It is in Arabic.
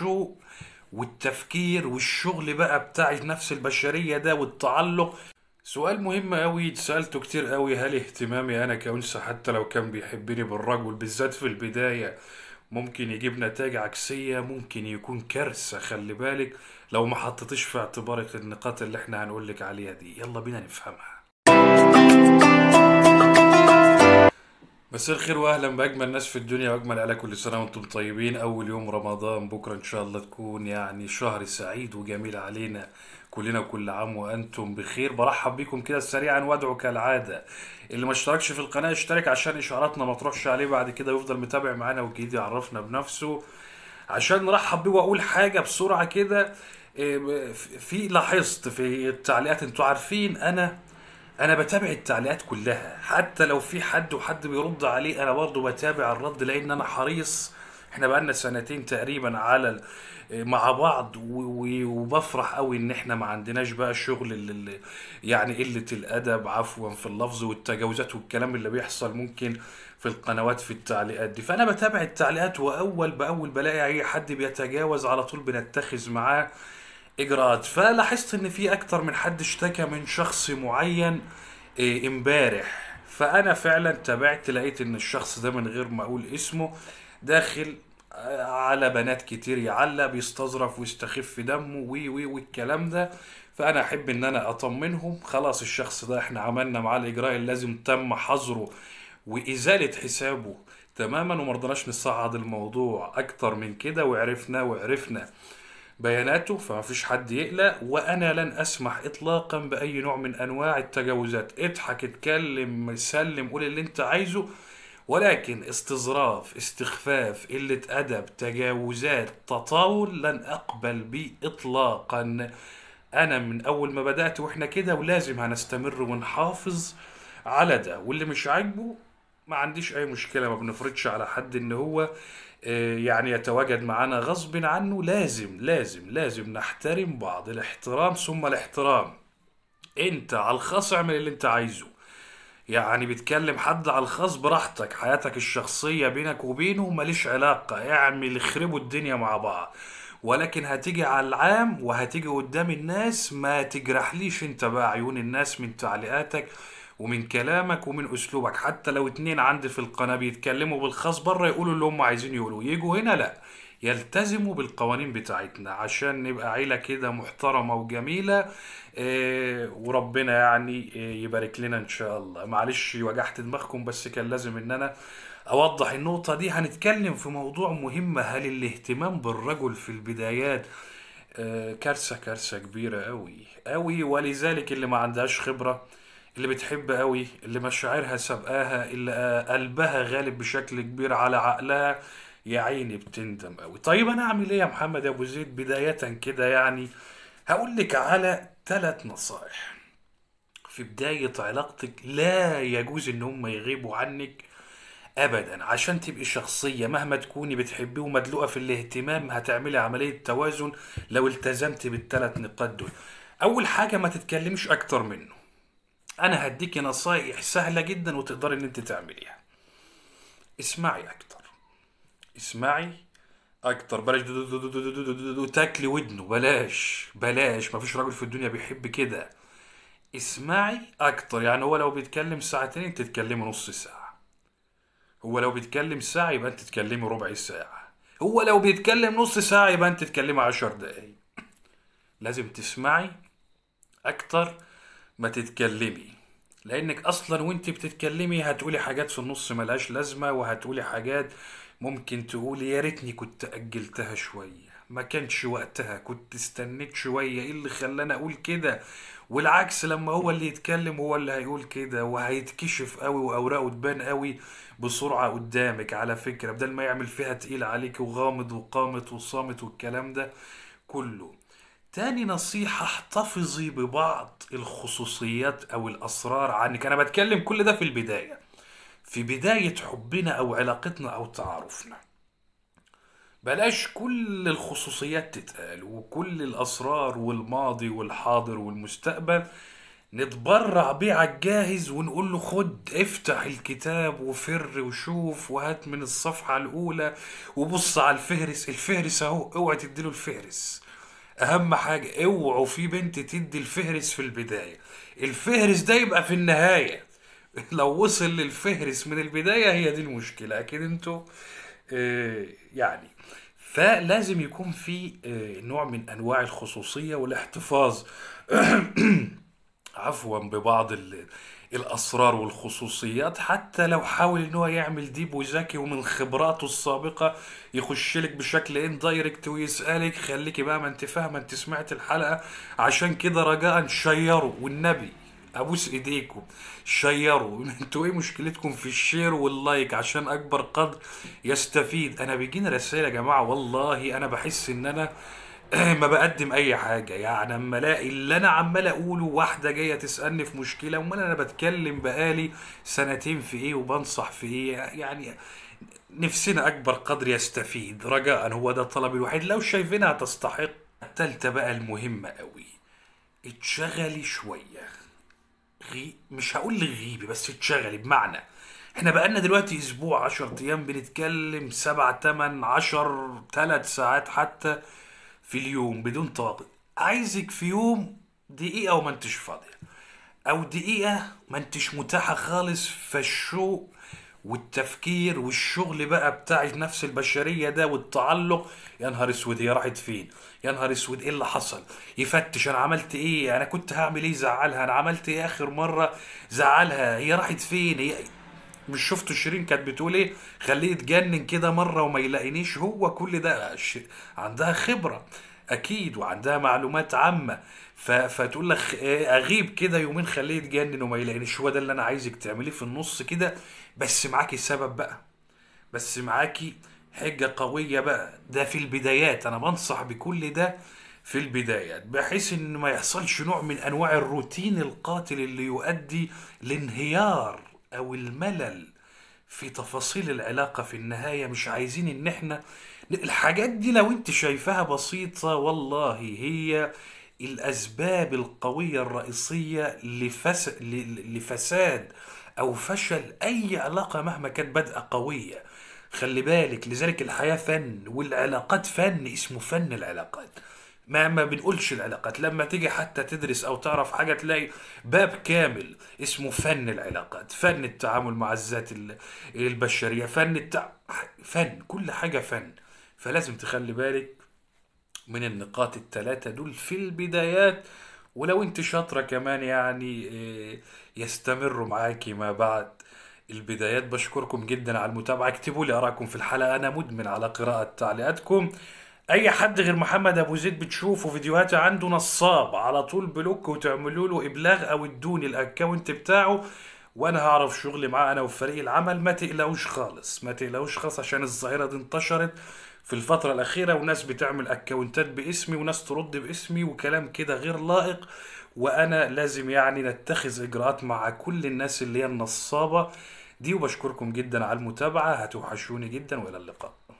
والشوق والتفكير والشغل بقى بتاع نفس البشرية ده والتعلق سؤال مهم قوي اتسألته كتير قوي هل اهتمامي أنا كأنثى حتى لو كان بيحبني بالرجل بالذات في البداية ممكن يجيب نتائج عكسية ممكن يكون كارثة خلي بالك لو ما حطيتيش في اعتبارك النقاط اللي احنا هنقولك عليها دي يلا بينا نفهمها مساء الخير واهلا باجمل ناس في الدنيا واجمل على كل سنه وانتم طيبين اول يوم رمضان بكره ان شاء الله تكون يعني شهر سعيد وجميل علينا كلنا كل عام وانتم بخير برحب بكم كده سريعا وادعو كالعاده اللي ما اشتركش في القناه اشترك عشان اشعاراتنا ما تروحش عليه بعد كده يفضل متابع معانا والجديد يعرفنا بنفسه عشان نرحب بيه واقول حاجه بسرعه كده إيه، في لاحظت في التعليقات انتوا عارفين انا انا بتابع التعليقات كلها حتى لو في حد وحد بيرد عليه انا برضه بتابع الرد لان انا حريص احنا بقالنا سنتين تقريبا على مع بعض وبفرح قوي ان احنا ما عندناش بقى الشغل اللي يعني قله الادب عفوا في اللفظ والتجاوزات والكلام اللي بيحصل ممكن في القنوات في التعليقات دي فانا بتابع التعليقات واول باول بلاقي اي حد بيتجاوز على طول بنتخذ معاه اجراءات فلاحظت ان في اكتر من حد اشتكى من شخص معين إيه، امبارح فانا فعلا تابعت لقيت ان الشخص ده من غير ما اقول اسمه داخل آه، على بنات كتير يعلق بيستظرف ويستخف دمه وي وي والكلام ده فانا احب ان انا اطمنهم خلاص الشخص ده احنا عملنا معاه الاجراء اللازم تم حظره وازاله حسابه تماما ومرضناش نصعد الموضوع اكتر من كده وعرفنا وعرفنا بياناته فما فيش حد يقلق وانا لن اسمح اطلاقا باي نوع من انواع التجاوزات اضحك اتكلم سلم قول اللي انت عايزه ولكن استظراف استخفاف قلة أدب تجاوزات تطاول لن أقبل به إطلاقا أنا من أول ما بدأت وإحنا كده ولازم هنستمر ونحافظ على ده واللي مش عاجبه ما عنديش اي مشكله ما بنفرضش على حد ان هو آه، يعني يتواجد معنا غصب عنه لازم لازم لازم نحترم بعض الاحترام ثم الاحترام انت على الخاص اعمل اللي انت عايزه يعني بتكلم حد على الخاص براحتك حياتك الشخصيه بينك وبينه ماليش علاقه اعمل اخربوا الدنيا مع بعض ولكن هتيجي على العام وهتيجي قدام الناس ما تجرحليش انت بقى عيون الناس من تعليقاتك ومن كلامك ومن اسلوبك حتى لو اتنين عندي في القناه بيتكلموا بالخاص بره يقولوا اللي هم عايزين يقولوا يجوا هنا لا يلتزموا بالقوانين بتاعتنا عشان نبقى عيله كده محترمه وجميله آه، وربنا يعني آه، يبارك لنا ان شاء الله معلش وجعت دماغكم بس كان لازم ان انا اوضح النقطه دي هنتكلم في موضوع مهم هل الاهتمام بالرجل في البدايات آه، كارثه كارثه كبيره قوي قوي ولذلك اللي ما عندهاش خبره اللي بتحب قوي اللي مشاعرها سابقاها اللي قلبها غالب بشكل كبير على عقلها يا عيني بتندم قوي طيب انا اعمل ايه يا محمد ابو زيد بدايه كده يعني هقول لك على ثلاث نصائح في بدايه علاقتك لا يجوز ان هم يغيبوا عنك ابدا عشان تبقي شخصيه مهما تكوني بتحبيه ومدلوقه في الاهتمام هتعملي عمليه توازن لو التزمت بالثلاث نقاط دول اول حاجه ما تتكلمش اكتر منه انا هديكي نصايح سهله جدا وتقدري ان انت تعمليها اسمعي اكتر اسمعي اكتر بلاش تاكلي ودنه بلاش بلاش ما فيش راجل في الدنيا بيحب كده اسمعي اكتر يعني هو لو بيتكلم ساعتين انت تتكلمي نص ساعه هو لو بيتكلم ساعه يبقى انت تتكلمي ربع ساعه هو لو بيتكلم نص ساعه يبقى انت تتكلمي عشر دقايق لازم تسمعي اكتر ما تتكلمي لانك اصلا وانت بتتكلمي هتقولي حاجات في النص ملهاش لازمه وهتقولي حاجات ممكن تقولي يا ريتني كنت اجلتها شويه ما كانش وقتها كنت استنيت شويه ايه اللي خلاني اقول كده والعكس لما هو اللي يتكلم هو اللي هيقول كده وهيتكشف قوي واوراقه تبان قوي بسرعه قدامك على فكره بدل ما يعمل فيها تقيل عليك وغامض وقامت وصامت والكلام ده كله تاني نصيحة احتفظي ببعض الخصوصيات أو الأسرار عنك أنا بتكلم كل ده في البداية في بداية حبنا أو علاقتنا أو تعارفنا بلاش كل الخصوصيات تتقال وكل الأسرار والماضي والحاضر والمستقبل نتبرع بيه على الجاهز ونقول له خد افتح الكتاب وفر وشوف وهات من الصفحة الأولى وبص على الفهرس الفهرس أهو اوعى تديله الفهرس اهم حاجه اوعوا في بنت تدي الفهرس في البدايه الفهرس ده يبقى في النهايه لو وصل للفهرس من البدايه هي دي المشكله اكيد انتوا آه، يعني فلازم يكون في آه، نوع من انواع الخصوصيه والاحتفاظ عفوا ببعض الاسرار والخصوصيات حتى لو حاول ان هو يعمل ديب وذكي ومن خبراته السابقه يخش لك بشكل اندايركت ويسالك خليكي بقى ما انت فاهمه انت سمعت الحلقه عشان كده رجاء شيروا والنبي ابوس ايديكم شيروا انتوا ايه مشكلتكم في الشير واللايك عشان اكبر قدر يستفيد انا بيجيني رسائل يا جماعه والله انا بحس ان انا ما بقدم اي حاجه يعني اما الاقي اللي انا عمال اقوله واحده جايه تسالني في مشكله امال انا بتكلم بقالي سنتين في ايه وبنصح في ايه يعني نفسنا اكبر قدر يستفيد رجاء هو ده الطلب الوحيد لو شايفينها تستحق التالتة بقى المهمة قوي اتشغلي شوية غي... مش هقول غيبي بس اتشغلي بمعنى احنا بقالنا دلوقتي اسبوع 10 ايام بنتكلم 7 8 10 3 ساعات حتى في اليوم بدون طاقة عايزك في يوم دقيقة وما انتش فاضية أو دقيقة ما انتش متاحة خالص فالشوق والتفكير والشغل بقى بتاع نفس البشريه ده والتعلق يا نهار اسود هي راحت فين يا نهار اسود ايه اللي حصل يفتش انا عملت ايه انا كنت هعمل ايه زعلها انا عملت ايه اخر مره زعلها هي راحت فين هي مش شفتوا شيرين كانت بتقول ايه خليه يتجنن كده مره وما يلاقينيش هو كل ده عندها خبره اكيد وعندها معلومات عامه فتقول لك آه، اغيب كده يومين خليه يتجنن وما يلاقينيش هو ده اللي انا عايزك تعمليه في النص كده بس معاكي سبب بقى بس معاكي حجه قويه بقى ده في البدايات انا بنصح بكل ده في البدايات بحيث ان ما يحصلش نوع من انواع الروتين القاتل اللي يؤدي لانهيار او الملل في تفاصيل العلاقة في النهاية مش عايزين ان احنا الحاجات دي لو انت شايفاها بسيطة والله هي الاسباب القوية الرئيسية لفس... لفساد او فشل اي علاقة مهما كانت بادئة قوية خلي بالك لذلك الحياة فن والعلاقات فن اسمه فن العلاقات ما ما بنقولش العلاقات لما تيجي حتى تدرس او تعرف حاجه تلاقي باب كامل اسمه فن العلاقات فن التعامل مع الذات البشريه فن التع... فن كل حاجه فن فلازم تخلي بالك من النقاط الثلاثه دول في البدايات ولو انت شاطره كمان يعني آه، يستمروا معاكي ما بعد البدايات بشكركم جدا على المتابعه اكتبوا لي اراكم في الحلقه انا مدمن على قراءه تعليقاتكم اي حد غير محمد ابو زيد بتشوفه فيديوهاته عنده نصاب على طول بلوك وتعملوا له ابلاغ او ادوني الاكونت بتاعه وانا هعرف شغلي معاه انا وفريق العمل ما تقلقوش خالص ما تقلقوش خالص عشان الظاهره دي انتشرت في الفتره الاخيره وناس بتعمل اكونتات باسمي وناس ترد باسمي وكلام كده غير لائق وانا لازم يعني نتخذ اجراءات مع كل الناس اللي هي النصابه دي وبشكركم جدا على المتابعه هتوحشوني جدا والى اللقاء